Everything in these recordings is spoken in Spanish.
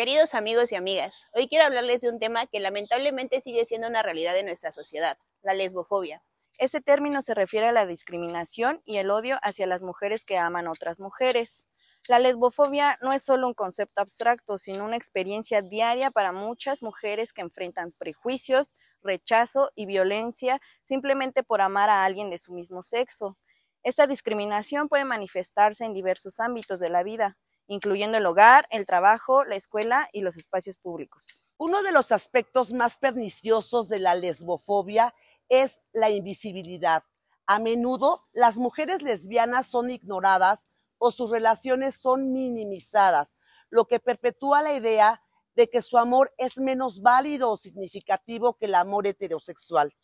Queridos amigos y amigas, hoy quiero hablarles de un tema que lamentablemente sigue siendo una realidad de nuestra sociedad, la lesbofobia. Este término se refiere a la discriminación y el odio hacia las mujeres que aman a otras mujeres. La lesbofobia no es solo un concepto abstracto, sino una experiencia diaria para muchas mujeres que enfrentan prejuicios, rechazo y violencia simplemente por amar a alguien de su mismo sexo. Esta discriminación puede manifestarse en diversos ámbitos de la vida, incluyendo el hogar, el trabajo, la escuela y los espacios públicos. Uno de los aspectos más perniciosos de la lesbofobia es la invisibilidad. A menudo las mujeres lesbianas son ignoradas o sus relaciones son minimizadas, lo que perpetúa la idea de que su amor es menos válido o significativo que el amor heterosexual.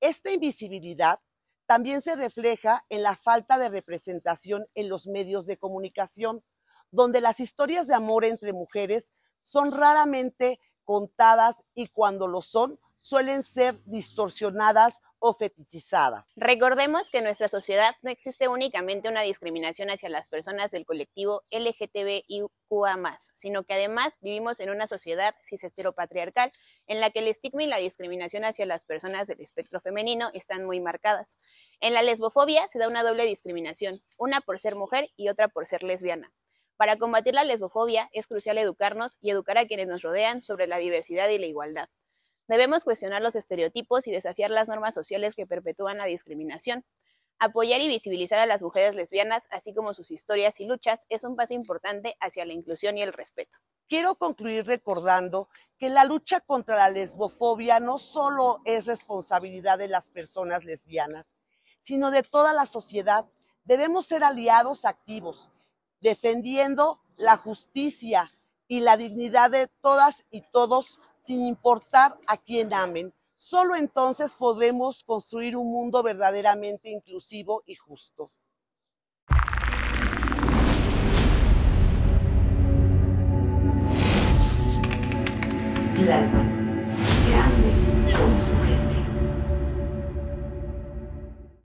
Esta invisibilidad también se refleja en la falta de representación en los medios de comunicación donde las historias de amor entre mujeres son raramente contadas y cuando lo son, suelen ser distorsionadas o fetichizadas. Recordemos que en nuestra sociedad no existe únicamente una discriminación hacia las personas del colectivo LGTBIQA+, sino que además vivimos en una sociedad cisestero en la que el estigma y la discriminación hacia las personas del espectro femenino están muy marcadas. En la lesbofobia se da una doble discriminación, una por ser mujer y otra por ser lesbiana. Para combatir la lesbofobia es crucial educarnos y educar a quienes nos rodean sobre la diversidad y la igualdad. Debemos cuestionar los estereotipos y desafiar las normas sociales que perpetúan la discriminación. Apoyar y visibilizar a las mujeres lesbianas, así como sus historias y luchas, es un paso importante hacia la inclusión y el respeto. Quiero concluir recordando que la lucha contra la lesbofobia no solo es responsabilidad de las personas lesbianas, sino de toda la sociedad. Debemos ser aliados activos defendiendo la justicia y la dignidad de todas y todos, sin importar a quién amen. Solo entonces podremos construir un mundo verdaderamente inclusivo y justo.